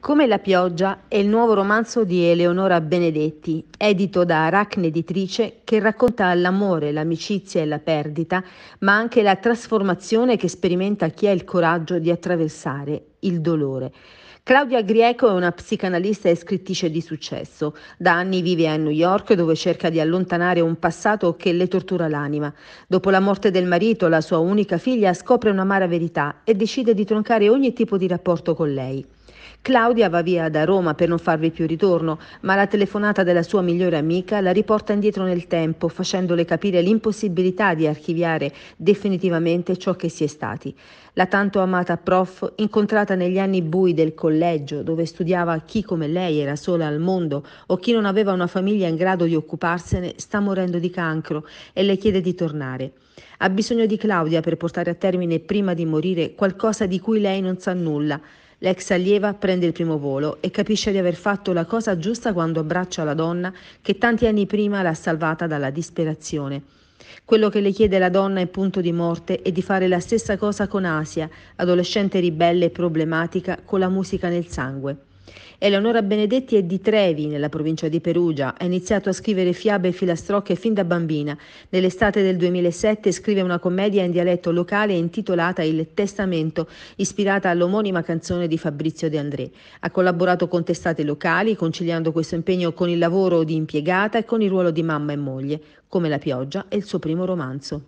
Come la pioggia è il nuovo romanzo di Eleonora Benedetti, edito da Aracne Editrice, che racconta l'amore, l'amicizia e la perdita, ma anche la trasformazione che sperimenta chi ha il coraggio di attraversare il dolore. Claudia Grieco è una psicanalista e scrittrice di successo. Da anni vive a New York dove cerca di allontanare un passato che le tortura l'anima. Dopo la morte del marito, la sua unica figlia scopre un'amara verità e decide di troncare ogni tipo di rapporto con lei. Claudia va via da Roma per non farvi più ritorno, ma la telefonata della sua migliore amica la riporta indietro nel tempo, facendole capire l'impossibilità di archiviare definitivamente ciò che si è stati. La tanto amata prof, incontrata negli anni bui del collegio, dove studiava chi come lei era sola al mondo o chi non aveva una famiglia in grado di occuparsene, sta morendo di cancro e le chiede di tornare. Ha bisogno di Claudia per portare a termine prima di morire qualcosa di cui lei non sa nulla. L'ex allieva prende il primo volo e capisce di aver fatto la cosa giusta quando abbraccia la donna che tanti anni prima l'ha salvata dalla disperazione. Quello che le chiede la donna in punto di morte è di fare la stessa cosa con Asia, adolescente ribelle e problematica con la musica nel sangue. Eleonora Benedetti è di Trevi, nella provincia di Perugia. Ha iniziato a scrivere fiabe e filastrocche fin da bambina. Nell'estate del 2007 scrive una commedia in dialetto locale intitolata Il Testamento, ispirata all'omonima canzone di Fabrizio De André. Ha collaborato con testate locali, conciliando questo impegno con il lavoro di impiegata e con il ruolo di mamma e moglie, come La pioggia è il suo primo romanzo.